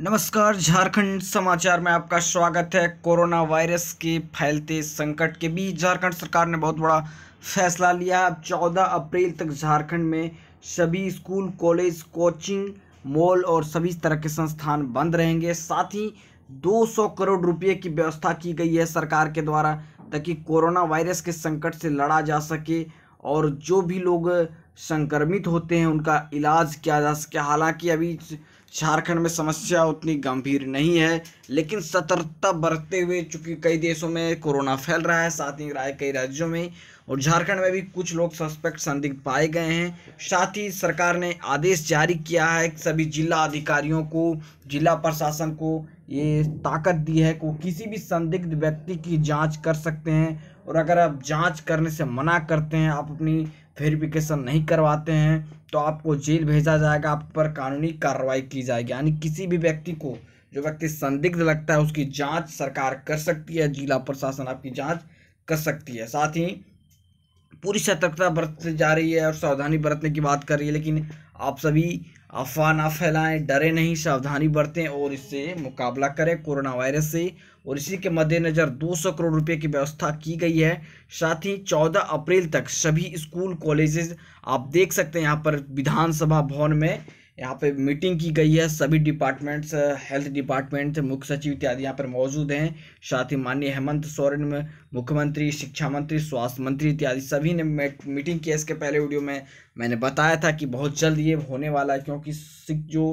नमस्कार झारखंड समाचार में आपका स्वागत है कोरोना वायरस के फैलते संकट के बीच झारखंड सरकार ने बहुत बड़ा फैसला लिया अब चौदह अप्रैल तक झारखंड में सभी स्कूल कॉलेज कोचिंग मॉल और सभी तरह के संस्थान बंद रहेंगे साथ ही 200 करोड़ रुपए की व्यवस्था की गई है सरकार के द्वारा ताकि कोरोना वायरस के संकट से लड़ा जा सके और जो भी लोग संक्रमित होते हैं उनका इलाज किया जा सके हालांकि अभी झारखंड में समस्या उतनी गंभीर नहीं है लेकिन सतर्कता बरतते हुए चूंकि कई देशों में कोरोना फैल रहा है साथ ही राय कई राज्यों में और झारखंड में भी कुछ लोग सस्पेक्ट संदिग्ध पाए गए हैं साथ ही सरकार ने आदेश जारी किया है कि सभी जिला अधिकारियों को जिला प्रशासन को ये ताकत दी है को किसी भी संदिग्ध व्यक्ति की जांच कर सकते हैं और अगर आप जांच करने से मना करते हैं आप अपनी वेरिफिकेशन नहीं करवाते हैं तो आपको जेल भेजा जाएगा आप पर कानूनी कार्रवाई की जाएगी यानी किसी भी व्यक्ति को जो व्यक्ति संदिग्ध लगता है उसकी जांच सरकार कर सकती है जिला प्रशासन आपकी जांच कर सकती है साथ ही पूरी सतर्कता बरत जा रही है और सावधानी बरतने की बात कर रही है लेकिन आप सभी अफवाह ना फैलाएं डरे नहीं सावधानी बरतें और इससे मुकाबला करें कोरोना वायरस से और इसी के मद्देनज़र 200 करोड़ रुपए की व्यवस्था की गई है साथ ही 14 अप्रैल तक सभी स्कूल कॉलेजेस आप देख सकते हैं यहाँ पर विधानसभा भवन में यहाँ पे मीटिंग की गई है सभी डिपार्टमेंट्स हेल्थ डिपार्टमेंट मुख्य सचिव इत्यादि यहाँ पर मौजूद हैं साथ ही माननीय हेमंत सोरेन में मुख्यमंत्री शिक्षा मंत्री स्वास्थ्य मंत्री इत्यादि सभी ने मीटिंग की इसके पहले वीडियो में मैंने बताया था कि बहुत जल्द ये होने वाला है क्योंकि जो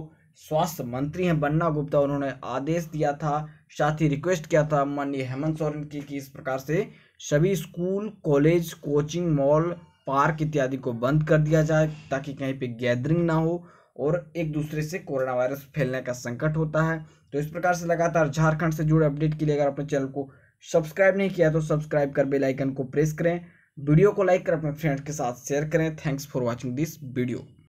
स्वास्थ्य मंत्री हैं बन्ना गुप्ता उन्होंने आदेश दिया था साथ ही रिक्वेस्ट किया था माननीय हेमंत सोरेन की कि इस प्रकार से सभी school college coaching mall park इत्यादि को बंद कर दिया जाए ताकि कहीं पे गैदरिंग ना हो और एक दूसरे से कोरोना वायरस फैलने का संकट होता है तो इस प्रकार से लगातार झारखंड से जुड़े अपडेट के लिए अगर अपने चैनल को सब्सक्राइब नहीं किया तो सब्सक्राइब कर बेलाइकन को प्रेस करें वीडियो को लाइक कर अपने फ्रेंड्स के साथ शेयर करें thanks for watching this video